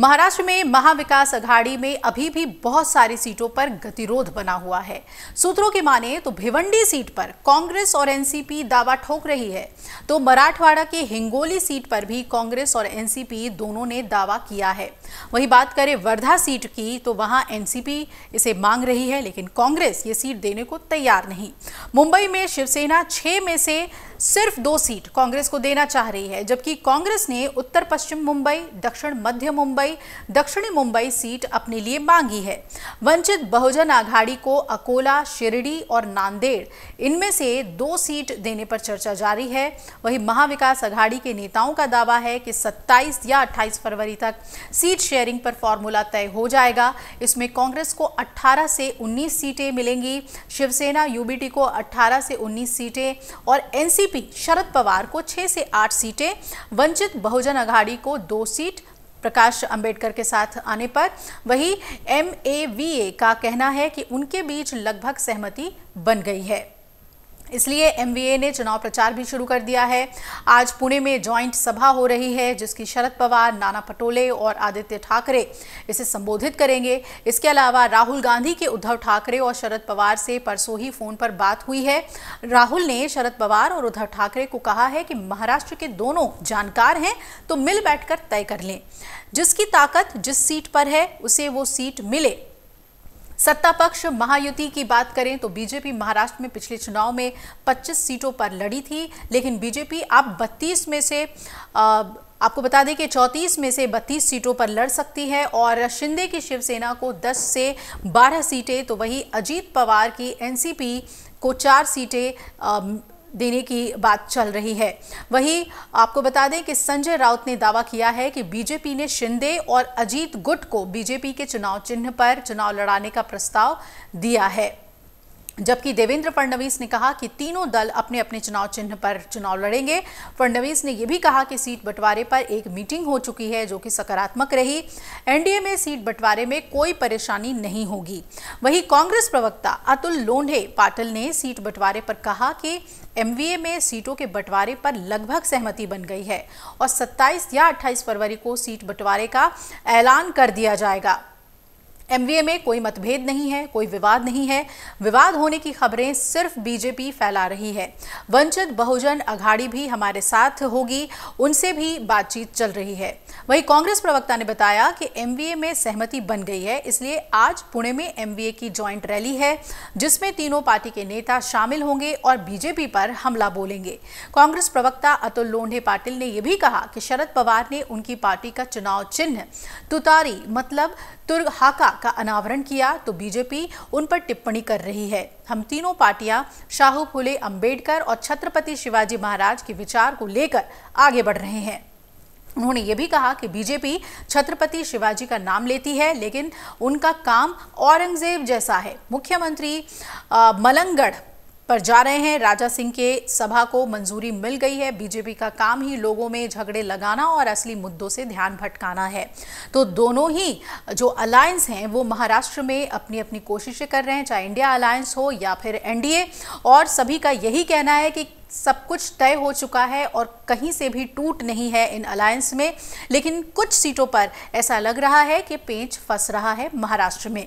महाराष्ट्र में महाविकास अघाड़ी में अभी भी बहुत सारी सीटों पर गतिरोध बना हुआ है सूत्रों की माने तो भिवंडी सीट पर कांग्रेस और एनसीपी दावा ठोक रही है तो मराठवाड़ा के हिंगोली सीट पर भी कांग्रेस और एनसीपी दोनों ने दावा किया है वही बात करें वर्धा सीट की तो वहां एनसीपी इसे मांग रही है लेकिन कांग्रेस ये सीट देने को तैयार नहीं मुंबई में शिवसेना छह में से सिर्फ दो सीट कांग्रेस को देना चाह रही है जबकि कांग्रेस ने उत्तर पश्चिम मुंबई दक्षिण मध्य मुंबई मुंबई दक्षिणी मुंबई सीट अपने लिए मांगी है वंचित बहुजन आघाड़ी को अकोला शिरडी और नांदेड़ इनमें से दो सीट देने पर चर्चा जारी है वहीं महाविकास आघाड़ी के नेताओं का दावा है कि 27 या 28 फरवरी तक सीट शेयरिंग पर फॉर्मूला तय हो जाएगा इसमें कांग्रेस को अट्ठारह से उन्नीस सीटें मिलेंगी शिवसेना यूबीटी को अट्ठारह से उन्नीस सीटें और एनसीपी शरद पवार को छह से आठ सीटें वंचित बहुजन आघाड़ी को दो सीट प्रकाश अंबेडकर के साथ आने पर वही एम का कहना है कि उनके बीच लगभग सहमति बन गई है इसलिए एमवीए ने चुनाव प्रचार भी शुरू कर दिया है आज पुणे में जॉइंट सभा हो रही है जिसकी शरद पवार नाना पटोले और आदित्य ठाकरे इसे संबोधित करेंगे इसके अलावा राहुल गांधी के उद्धव ठाकरे और शरद पवार से परसों ही फोन पर बात हुई है राहुल ने शरद पवार और उद्धव ठाकरे को कहा है कि महाराष्ट्र के दोनों जानकार हैं तो मिल बैठकर तय कर लें जिसकी ताकत जिस सीट पर है उसे वो सीट मिले सत्ता पक्ष महायुति की बात करें तो बीजेपी महाराष्ट्र में पिछले चुनाव में 25 सीटों पर लड़ी थी लेकिन बीजेपी अब 32 में से आपको बता दें कि 34 में से 32 सीटों पर लड़ सकती है और शिंदे की शिवसेना को 10 से 12 सीटें तो वही अजीत पवार की एनसीपी को चार सीटें देने की बात चल रही है वही आपको बता दें कि संजय राउत ने दावा किया है कि बीजेपी ने शिंदे और अजीत गुट को बीजेपी के चुनाव चिन्ह पर चुनाव लड़ाने का प्रस्ताव दिया है जबकि देवेंद्र फडणवीस ने कहा कि तीनों दल अपने अपने चुनाव चिन्ह पर चुनाव लड़ेंगे फडणवीस ने यह भी कहा कि सीट बंटवारे पर एक मीटिंग हो चुकी है जो कि सकारात्मक रही एनडीए में सीट बंटवारे में कोई परेशानी नहीं होगी वहीं कांग्रेस प्रवक्ता अतुल लोंढे पाटिल ने सीट बंटवारे पर कहा कि एमवीए में सीटों के बंटवारे पर लगभग सहमति बन गई है और 27 या 28 फरवरी को सीट बंटवारे का ऐलान कर दिया जाएगा एमवीए में कोई मतभेद नहीं है कोई विवाद नहीं है विवाद होने की खबरें सिर्फ बीजेपी फैला रही है वंचित बहुजन अघाड़ी भी हमारे साथ होगी उनसे भी बातचीत चल रही है वहीं कांग्रेस प्रवक्ता ने बताया कि एमवीए में सहमति बन गई है इसलिए आज पुणे में एमवीए की ज्वाइंट रैली है जिसमें तीनों पार्टी के नेता शामिल होंगे और बीजेपी पर हमला बोलेंगे कांग्रेस प्रवक्ता अतुल लोंढे पाटिल ने यह भी कहा कि शरद पवार ने उनकी पार्टी का चुनाव चिन्ह तुतारी मतलब तुर्गहाका का अनावरण किया तो बीजेपी उन पर टिप्पणी कर रही है हम तीनों पार्टियां शाहू फुले अंबेडकर और छत्रपति शिवाजी महाराज के विचार को लेकर आगे बढ़ रहे हैं उन्होंने ये भी कहा कि बीजेपी छत्रपति शिवाजी का नाम लेती है लेकिन उनका काम औरंगजेब जैसा है मुख्यमंत्री मलंगढ़ पर जा रहे हैं राजा सिंह के सभा को मंजूरी मिल गई है बीजेपी का काम ही लोगों में झगड़े लगाना और असली मुद्दों से ध्यान भटकाना है तो दोनों ही जो अलायंस हैं वो महाराष्ट्र में अपनी अपनी कोशिशें कर रहे हैं चाहे इंडिया अलायंस हो या फिर एनडीए और सभी का यही कहना है कि सब कुछ तय हो चुका है और कहीं से भी टूट नहीं है इन अलायंस में लेकिन कुछ सीटों पर ऐसा लग रहा है कि पेंच फंस रहा है महाराष्ट्र में